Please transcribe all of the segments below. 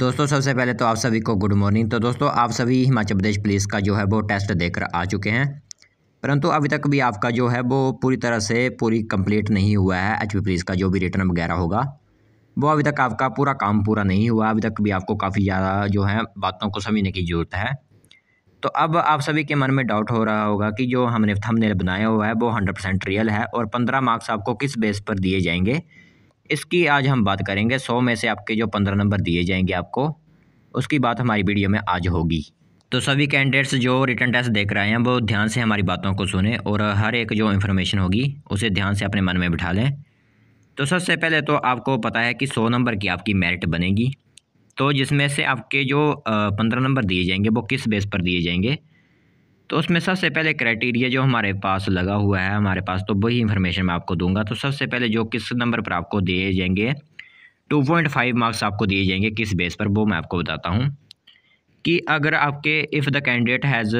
दोस्तों सबसे पहले तो आप सभी को गुड मॉर्निंग तो दोस्तों आप सभी हिमाचल प्रदेश पुलिस का जो है वो टेस्ट देकर आ चुके हैं परंतु अभी तक भी आपका जो है वो पूरी तरह से पूरी कंप्लीट नहीं हुआ है एच पुलिस का जो भी रिटर्न वगैरह होगा वो अभी तक आपका पूरा काम पूरा नहीं हुआ अभी तक भी आपको काफ़ी ज़्यादा जो है बातों को समझने की ज़रूरत है तो अब आप सभी के मन में डाउट हो रहा होगा कि जो हमने थमनेल बनाया हुआ है वो हंड्रेड परसेंट रियल है और पंद्रह मार्क्स आपको किस बेस पर दिए जाएंगे इसकी आज हम बात करेंगे सौ में से आपके जो पंद्रह नंबर दिए जाएंगे आपको उसकी बात हमारी वीडियो में आज होगी तो सभी कैंडिडेट्स जो रिटर्न टेस्ट देख रहे हैं वो ध्यान से हमारी बातों को सुने और हर एक जो इन्फॉर्मेशन होगी उसे ध्यान से अपने मन में बिठा लें तो सबसे पहले तो आपको पता है कि सौ नंबर की आपकी मेरिट बनेगी तो जिसमें से आपके जो पंद्रह नंबर दिए जाएंगे वो किस बेस पर दिए जाएंगे तो उसमें सबसे पहले क्राइटेरिया जो हमारे पास लगा हुआ है हमारे पास तो वही इन्फॉर्मेशन मैं आपको दूंगा तो सबसे पहले जो किस नंबर पर आपको दिए जाएंगे टू पॉइंट फाइव मार्क्स आपको दिए जाएंगे किस बेस पर वो मैं आपको बताता हूँ कि अगर आपके if the candidate has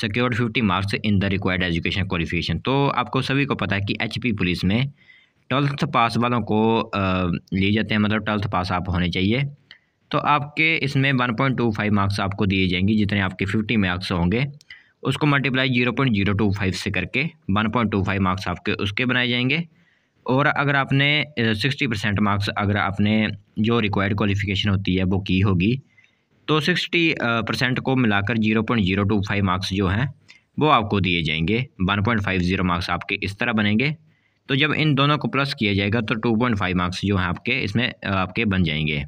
secured fifty marks in the required education qualification तो आपको सभी को पता है कि एच पुलिस में ट्वेल्थ पास वालों को लिए जाते हैं मतलब ट्वेल्थ पास आप होने चाहिए तो आपके इसमें 1.25 मार्क्स आपको दिए जाएंगे जितने आपके 50 मार्क्स होंगे उसको multiply zero point zero two five से करके one point two five marks आपके उसके बनाए जाएंगे और अगर आपने सिक्सटी परसेंट मार्क्स अगर आपने जो रिक्वायर्ड क्वालिफिकेशन होती है वो की होगी तो सिक्सटी परसेंट को मिलाकर zero point zero two five marks जो हैं वो आपको दिए जाएंगे one point five zero marks आपके इस तरह बनेंगे तो जब इन दोनों को प्लस किया जाएगा तो टू पॉइंट फाइव मार्क्स जो हैं आपके इसमें आपके बन जाएंगे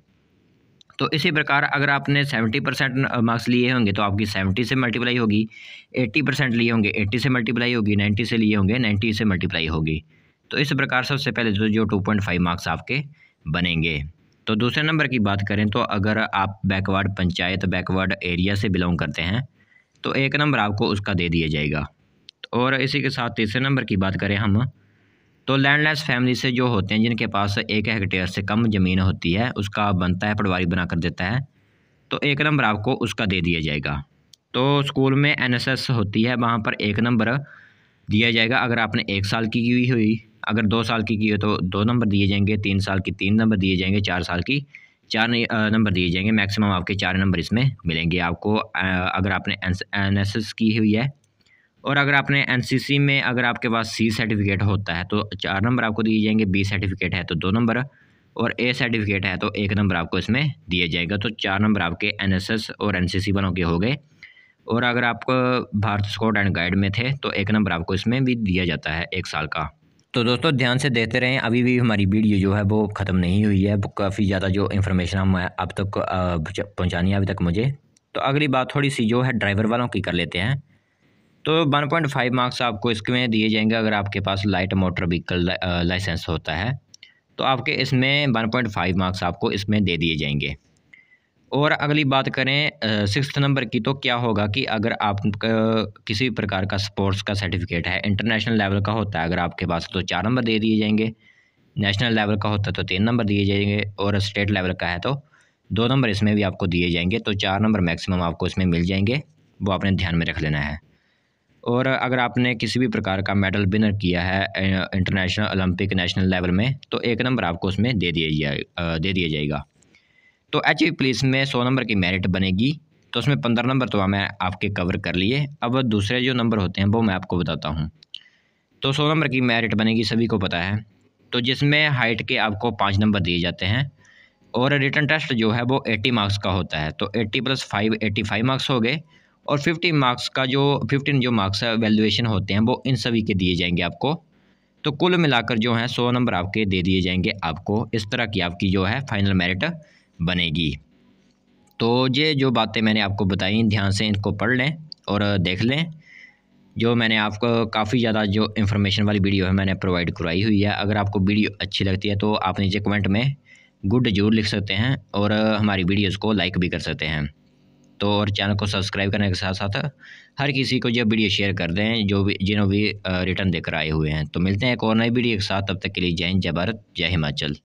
तो इसी प्रकार अगर आपने सेवेंटी परसेंट मार्क्स लिए होंगे तो आपकी सेवेंटी से मल्टीप्लाई होगी एट्टी परसेंट लिए होंगे एट्टी से मल्टीप्लाई होगी नाइन्टी से लिए होंगे नाइन्टी से मल्टीप्लाई होगी तो इस प्रकार सबसे पहले जो जो टू पॉइंट फाइव मार्क्स आपके बनेंगे तो दूसरे नंबर की बात करें तो अगर आप बैकवर्ड पंचायत बैकवर्ड एरिया से बिलोंग करते हैं तो एक नंबर आपको उसका दे दिया जाएगा और इसी के साथ तीसरे नंबर की बात करें हम तो लैंडलेस फैमिली से जो होते हैं जिनके पास एक हेक्टेयर से कम ज़मीन होती है उसका बनता है पटवारी बना कर देता है तो एक नंबर आपको उसका दे दिया जाएगा तो स्कूल में एनएसएस होती है वहाँ पर एक नंबर दिया जाएगा अगर आपने एक साल की की हुई अगर दो साल की की हो तो दो नंबर दिए जाएंगे तीन साल की तीन नंबर दिए जाएंगे चार साल की चार नंबर दिए जाएंगे मैक्सिमम आपके चार नंबर इसमें मिलेंगे आपको अगर आपने एन की हुई है और अगर आपने एनसीसी में अगर आपके पास सी सर्टिफिकेट होता है तो चार नंबर आपको दिए जाएंगे बी सर्टिफिकेट है तो दो नंबर और ए सर्टिफिकेट है तो एक नंबर आपको इसमें दिया जाएगा तो चार नंबर आपके एन और एन वालों के हो गए और अगर आप भारत स्कॉट एंड गाइड में थे तो एक नंबर आपको इसमें भी दिया जाता है एक साल का तो दोस्तों ध्यान से देखते रहें अभी भी हमारी वीडियो जो है वो ख़त्म नहीं हुई है काफ़ी ज़्यादा जो इन्फॉर्मेशन हम अब तक पहुँचानी है अभी तक मुझे तो अगली बात थोड़ी सी जो है ड्राइवर वालों की कर लेते हैं तो 1.5 मार्क्स आपको इसमें दिए जाएंगे अगर आपके पास लाइट मोटर व्हीकल लाइसेंस होता है तो आपके इसमें 1.5 मार्क्स आपको इसमें दे दिए जाएंगे और अगली बात करें सिक्स uh, नंबर की तो क्या होगा कि अगर आप uh, किसी भी प्रकार का स्पोर्ट्स का सर्टिफिकेट है इंटरनेशनल लेवल का होता है अगर आपके पास तो चार नंबर दे दिए जाएंगे नेशनल लेवल का होता है तो तीन नंबर दिए जाएंगे और स्टेट लेवल का है तो दो नंबर इसमें भी आपको दिए जाएंगे तो चार नंबर मैक्सिमम आपको इसमें मिल जाएंगे वो आपने ध्यान में रख लेना है और अगर आपने किसी भी प्रकार का मेडल विनर किया है इंटरनेशनल ओलंपिक नेशनल लेवल में तो एक नंबर आपको उसमें दे दिया जाए दे दिया जाएगा तो एच पुलिस में सौ नंबर की मेरिट बनेगी तो उसमें पंद्रह नंबर तो मैं आपके कवर कर लिए अब दूसरे जो नंबर होते हैं वो मैं आपको बताता हूँ तो सौ नंबर की मेरिट बनेगी सभी को पता है तो जिसमें हाइट के आपको पाँच नंबर दिए जाते हैं और रिटर्न टेस्ट जो है वो एट्टी मार्क्स का होता है तो eighty plus five eighty five marks हो गए और फिफ्टी मार्क्स का जो फिफ्टीन जो मार्क्स है वैल्यूएशन होते हैं वो इन सभी के दिए जाएंगे आपको तो कुल मिलाकर जो है सौ नंबर आपके दे दिए जाएंगे आपको इस तरह की आपकी जो है फाइनल मेरिट बनेगी तो ये जो बातें मैंने आपको बताई ध्यान से इनको पढ़ लें और देख लें जो मैंने आपको काफ़ी ज़्यादा जो इन्फॉर्मेशन वाली वीडियो है मैंने प्रोवाइड करवाई हुई है अगर आपको वीडियो अच्छी लगती है तो आप नीचे कमेंट में गुड जरूर लिख सकते हैं और हमारी वीडियोज़ को लाइक भी कर सकते हैं तो और चैनल को सब्सक्राइब करने के साथ साथ हर किसी को जब वीडियो शेयर कर दें जो भी जिन्हों भी रिटर्न देकर आए हुए हैं तो मिलते हैं एक और नई वीडियो के साथ तब तक के लिए जय हिंद जय भारत जय हिमाचल